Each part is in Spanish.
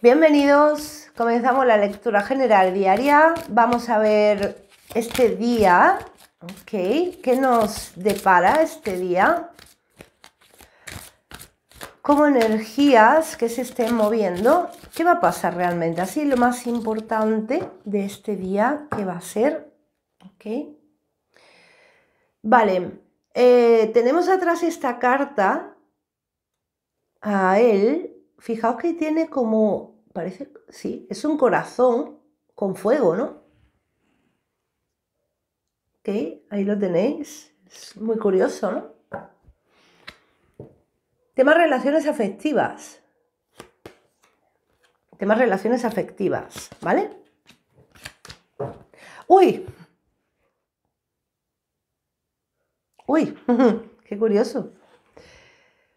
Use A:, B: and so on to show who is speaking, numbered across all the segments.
A: Bienvenidos, comenzamos la lectura general diaria. Vamos a ver este día, ¿ok? ¿Qué nos depara este día? Cómo energías que se estén moviendo, ¿qué va a pasar realmente? Así lo más importante de este día, ¿qué va a ser? ¿Ok? Vale, eh, tenemos atrás esta carta a él fijaos que tiene como, parece, sí, es un corazón con fuego, ¿no? Ok, ahí lo tenéis. Es muy curioso, ¿no? Temas relaciones afectivas. Temas relaciones afectivas, ¿vale? Uy. Uy, qué curioso.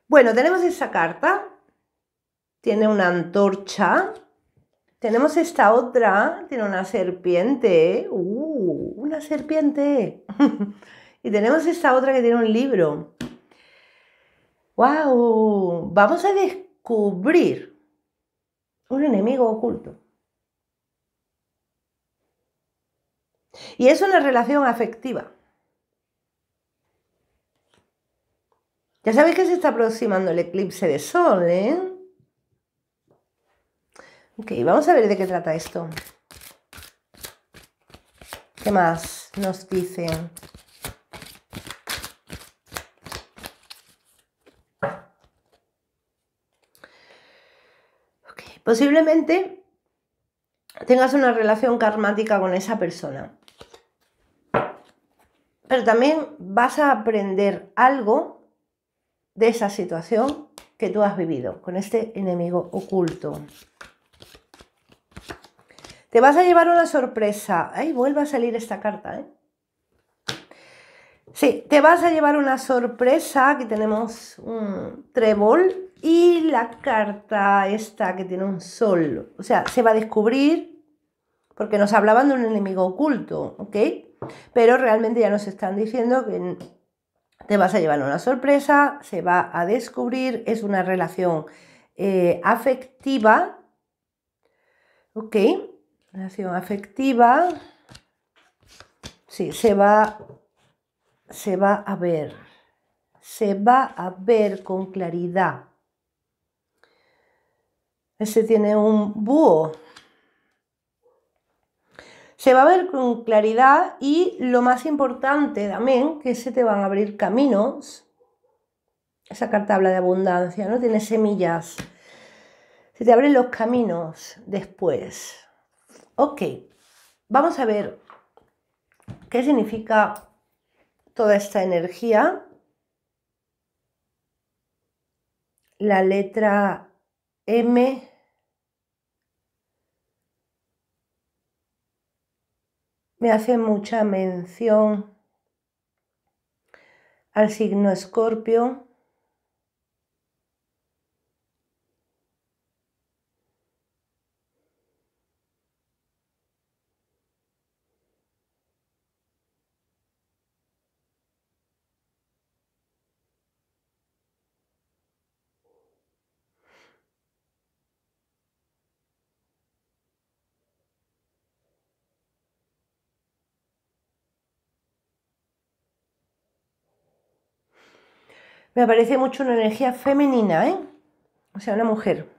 A: Bueno, tenemos esa carta tiene una antorcha. Tenemos esta otra, tiene una serpiente. ¡Uh! ¡Una serpiente! y tenemos esta otra que tiene un libro. ¡Wow! Vamos a descubrir un enemigo oculto. Y es una relación afectiva. Ya sabéis que se está aproximando el eclipse de sol, ¿eh? Ok, vamos a ver de qué trata esto. ¿Qué más nos dicen? posiblemente tengas una relación karmática con esa persona. Pero también vas a aprender algo de esa situación que tú has vivido con este enemigo oculto. Te vas a llevar una sorpresa. Ahí vuelve a salir esta carta, ¿eh? Sí, te vas a llevar una sorpresa. Aquí tenemos un trébol y la carta esta que tiene un sol. O sea, se va a descubrir porque nos hablaban de un enemigo oculto, ¿ok? Pero realmente ya nos están diciendo que te vas a llevar una sorpresa, se va a descubrir, es una relación eh, afectiva, ¿ok? relación afectiva, sí, se va, se va a ver, se va a ver con claridad. Ese tiene un búho. Se va a ver con claridad y lo más importante también, que se te van a abrir caminos. Esa carta habla de abundancia, ¿no? Tiene semillas. Se te abren los caminos después. Ok, vamos a ver qué significa toda esta energía. La letra M. Me hace mucha mención al signo escorpio. me aparece mucho una energía femenina, ¿eh? O sea, una mujer.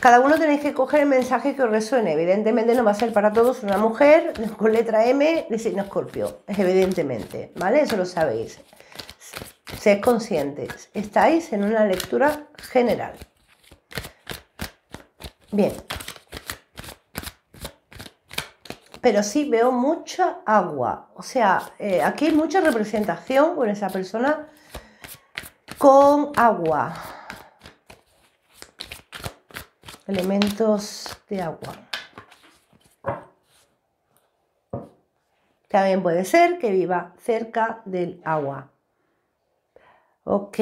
A: Cada uno tenéis que coger el mensaje que os resuene. Evidentemente no va a ser para todos una mujer con letra M de signo escorpio. Evidentemente, ¿vale? Eso lo sabéis. Sed conscientes. Estáis en una lectura general. Bien, pero sí veo mucha agua. O sea, eh, aquí hay mucha representación con esa persona con agua. Elementos de agua. También puede ser que viva cerca del agua. Ok.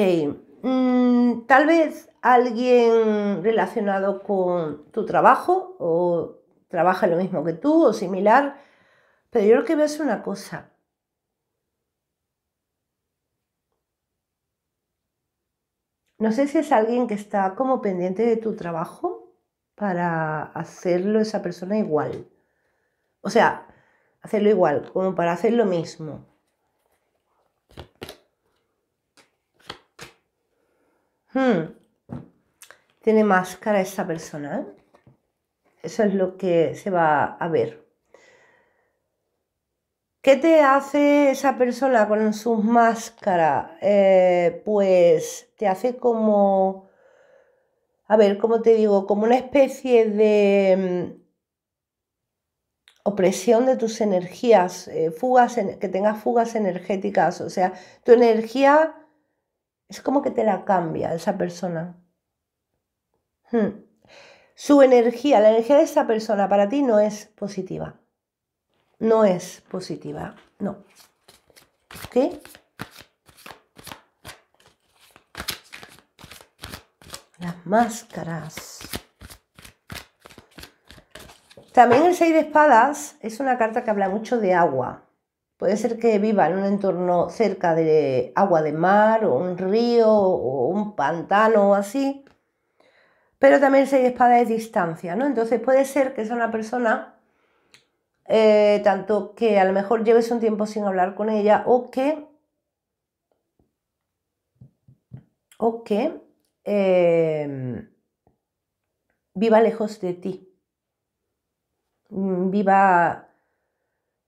A: Mm, tal vez alguien relacionado con tu trabajo o trabaja lo mismo que tú o similar, pero yo creo que veo es una cosa. No sé si es alguien que está como pendiente de tu trabajo para hacerlo esa persona igual. O sea, hacerlo igual, como para hacer lo mismo. Hmm. Tiene máscara esa persona, ¿eh? Eso es lo que se va a ver. ¿Qué te hace esa persona con sus máscaras? Eh, pues te hace como, a ver, ¿cómo te digo? Como una especie de mm, opresión de tus energías, eh, fugas, que tengas fugas energéticas, o sea, tu energía es como que te la cambia esa persona. Hmm su energía, la energía de esa persona para ti no es positiva. No es positiva, no. ¿Qué? Las máscaras. También el 6 de espadas es una carta que habla mucho de agua. Puede ser que viva en un entorno cerca de agua de mar o un río o un pantano o así. Pero también seis de espada es distancia, ¿no? Entonces puede ser que sea una persona, eh, tanto que a lo mejor lleves un tiempo sin hablar con ella o que... O em, viva lejos de ti. Mm, viva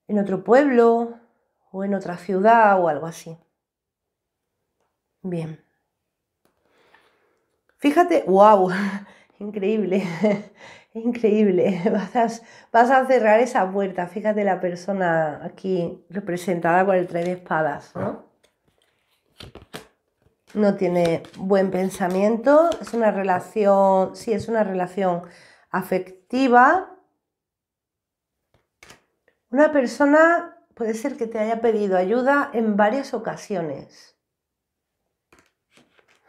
A: en otro pueblo o en otra ciudad o algo así. Bien. Fíjate, wow, increíble, increíble. Vas a, cerrar esa puerta. Fíjate la persona aquí representada con el tres de espadas, ¿no? Ah. No tiene buen pensamiento, es una relación, sí, es una relación afectiva. Una persona puede ser que te haya pedido ayuda en varias ocasiones.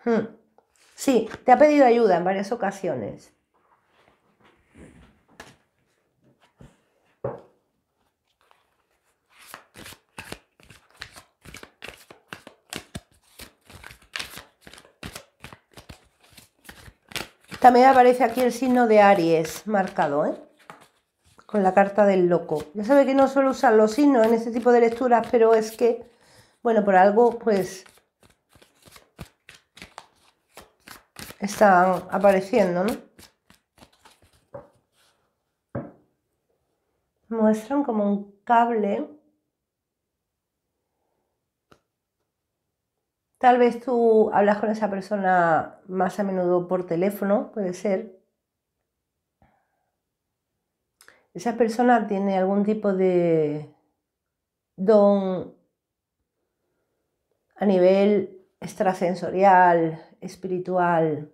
A: Hmm. Sí, te ha pedido ayuda en varias ocasiones. También aparece aquí el signo de Aries marcado, ¿eh? con la carta del loco. Ya sabe que no suelo usar los signos en este tipo de lecturas, pero es que, bueno, por algo, pues están apareciendo, Muestran como un cable. Tal vez tú hablas con esa persona más a menudo por teléfono, puede ser. Esa persona tiene algún tipo de don a nivel extrasensorial, espiritual.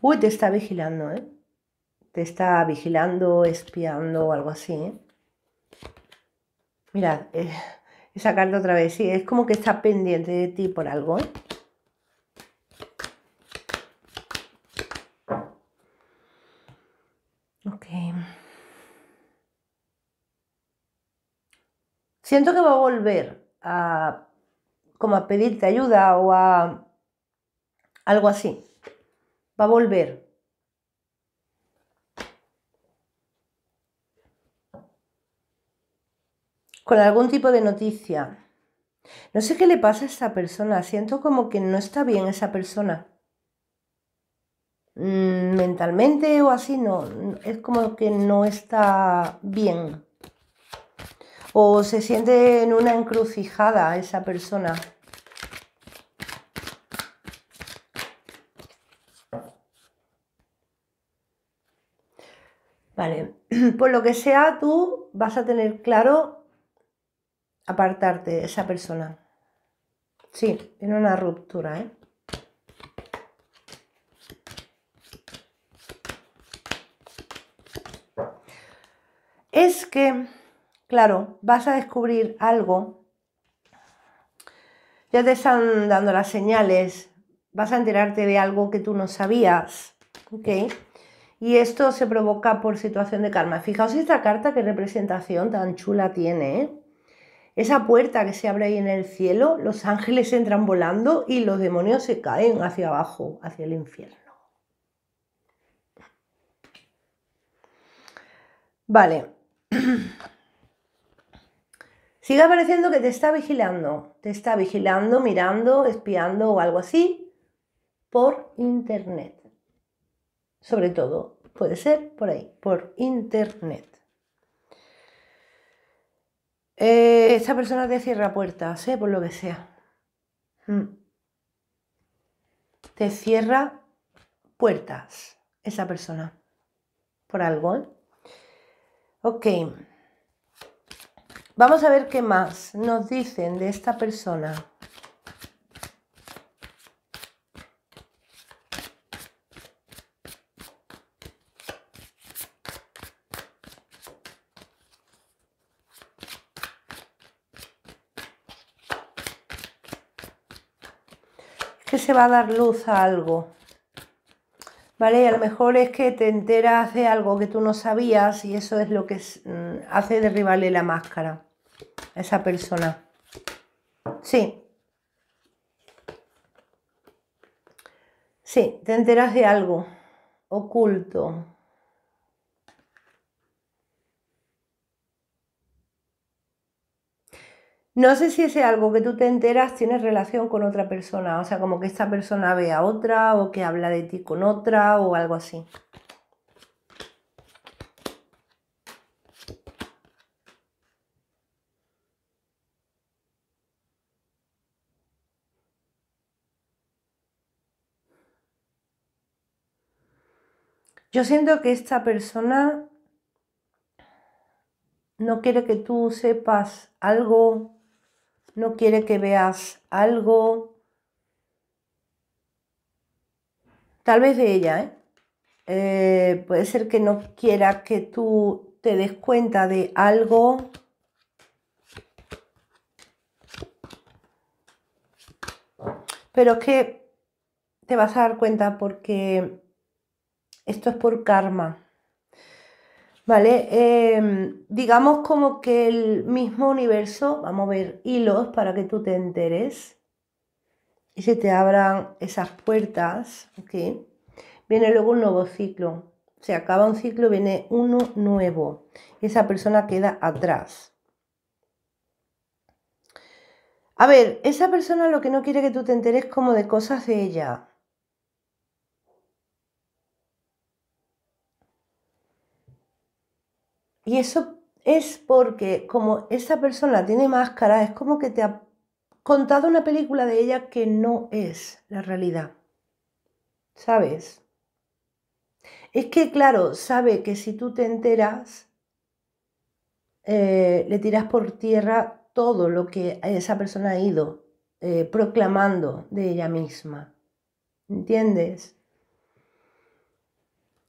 A: Uy, te está vigilando, ¿eh? Te está vigilando, espiando o algo así, ¿eh? mira Mirad, eh, esa otra vez, sí, es como que está pendiente de ti por algo, ¿eh? Siento que va a volver a como a pedirte ayuda o a algo así. Va a volver. Con algún tipo de noticia. No sé qué le pasa a esta persona. Siento como que no está bien esa persona. Mm, mentalmente o así, no. Es como que no está bien o se siente en una encrucijada esa persona. Vale, por lo que sea, tú vas a tener claro apartarte de esa persona. Sí, en una ruptura, ¿eh? Es que claro, vas a descubrir algo, ya te están dando las señales, vas a enterarte de algo que tú no sabías, ¿ok? Y esto se provoca por situación de karma. Fijaos esta carta, qué representación tan chula tiene, ¿eh? Esa puerta que se abre ahí en el cielo, los ángeles entran volando y los demonios se caen hacia abajo, hacia el infierno. Vale. Siga pareciendo que te está vigilando, te está vigilando, mirando, espiando o algo así por internet. Sobre todo, puede ser por ahí, por internet. Eh, esa persona te cierra puertas, eh, por lo que sea. Mm. Te cierra puertas esa persona. Por algo, ¿eh? Ok. Vamos a ver qué más nos dicen de esta persona. que se va a dar luz a algo. ¿Vale? a lo mejor es que te enteras de algo que tú no sabías y eso es lo que mm, hace derribarle la máscara esa persona. Sí. Sí, te enteras de algo oculto. No sé si ese algo que tú te enteras tiene relación con otra persona, o sea, como que esta persona ve a otra o que habla de ti con otra o algo así. Yo siento que esta persona no quiere que tú sepas algo, no quiere que veas algo. Tal vez de ella, ¿eh? ¿eh? puede ser que no quiera que tú te des cuenta de algo. Pero es que te vas a dar cuenta porque esto es por karma. ¿Vale? Em, digamos como que el mismo universo, vamos a ver hilos para que tú te enteres y se te abran esas puertas. ¿okay? Viene luego un nuevo ciclo. Se acaba un ciclo, viene uno nuevo. Y esa persona queda atrás. A ver, esa persona lo que no quiere que tú te enteres como de cosas de ella. Y eso es porque como esa persona tiene máscara, es como que te ha contado una película de ella que no es la realidad. ¿Sabes? Es que, claro, sabe que si tú te enteras, eh, le tiras por tierra todo lo que esa persona ha ido eh, proclamando de ella misma. ¿Entiendes?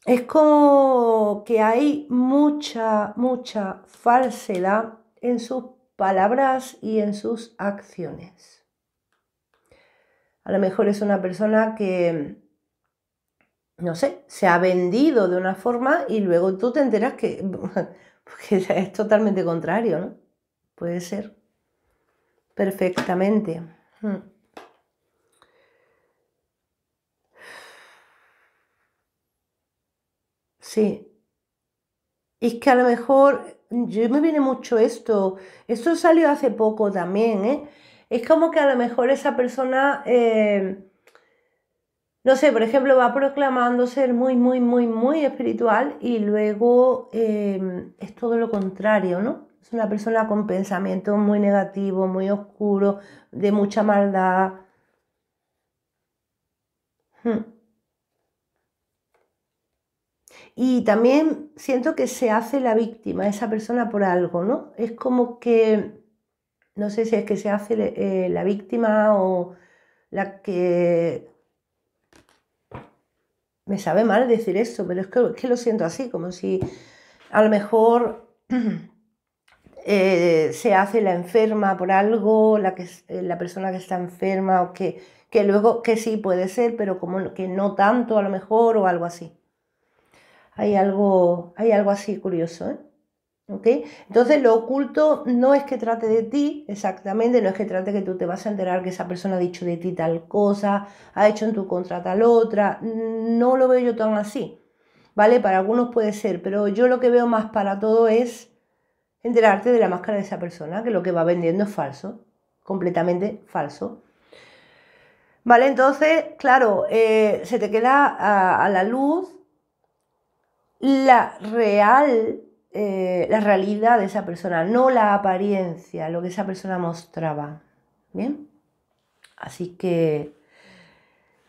A: es como que hay mucha, mucha falsedad en sus palabras y en sus acciones. A lo mejor es una persona que, no sé, se ha vendido de una forma y luego tú te enteras que, es totalmente contrario, ¿no? Puede ser. Perfectamente. Hmm. Sí. Y es que a lo mejor, yo me viene mucho esto, esto salió hace poco también, ¿eh? Es como que a lo mejor esa persona, eh, no sé, por ejemplo, va proclamando ser muy, muy, muy, muy espiritual y luego em, es todo lo contrario, ¿no? Es una persona con pensamientos muy negativos, muy oscuros, de mucha maldad. Hmm. Y también siento que se hace la víctima esa persona por algo, ¿no? Es como que, no sé si es que se hace eh, la víctima o la que... Me sabe mal decir eso, pero es que, lo siento así, como si a lo mejor eh, se hace la enferma por algo, la, que, eh, la persona que está enferma o que, que luego, que sí puede ser, pero como que no tanto a lo mejor o algo así. Hay algo, hay algo así curioso. ¿eh? ¿Okay? Entonces lo oculto no es que trate de ti exactamente, no es que trate que tú te vas a enterar que esa persona ha dicho de ti tal cosa, ha hecho en tu contra tal otra, no lo veo yo tan así, ¿vale? Para algunos puede ser, pero yo lo que veo más para todo es enterarte de la máscara de esa persona, que lo que va vendiendo es falso, completamente falso. Vale, entonces, claro, eh, se te queda a la luz la real, eh, la realidad de esa persona, no la apariencia, lo que esa persona mostraba. ¿Bien? Así que,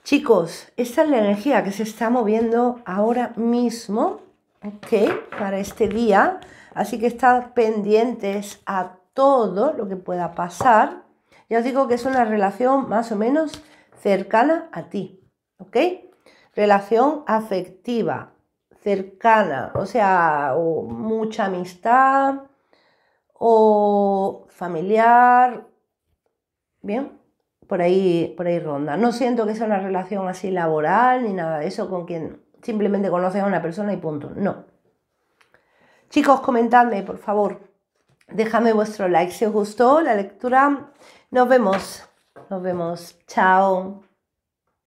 A: chicos, esta es la energía que se está moviendo ahora mismo, ¿ok? Para este día. Así que estad pendientes a todo lo que pueda pasar. Ya os digo que es una relación más o menos cercana a ti, ¿ok? Relación afectiva, cercana, o sea, mucha amistad o familiar, bien, por ahí, por ahí ronda. No siento que sea una relación así laboral ni nada de eso con quien simplemente conoces a una persona y punto, no. Chicos, comentadme, por favor, dejadme vuestro like si os gustó la lectura. Nos vemos, nos vemos, chao.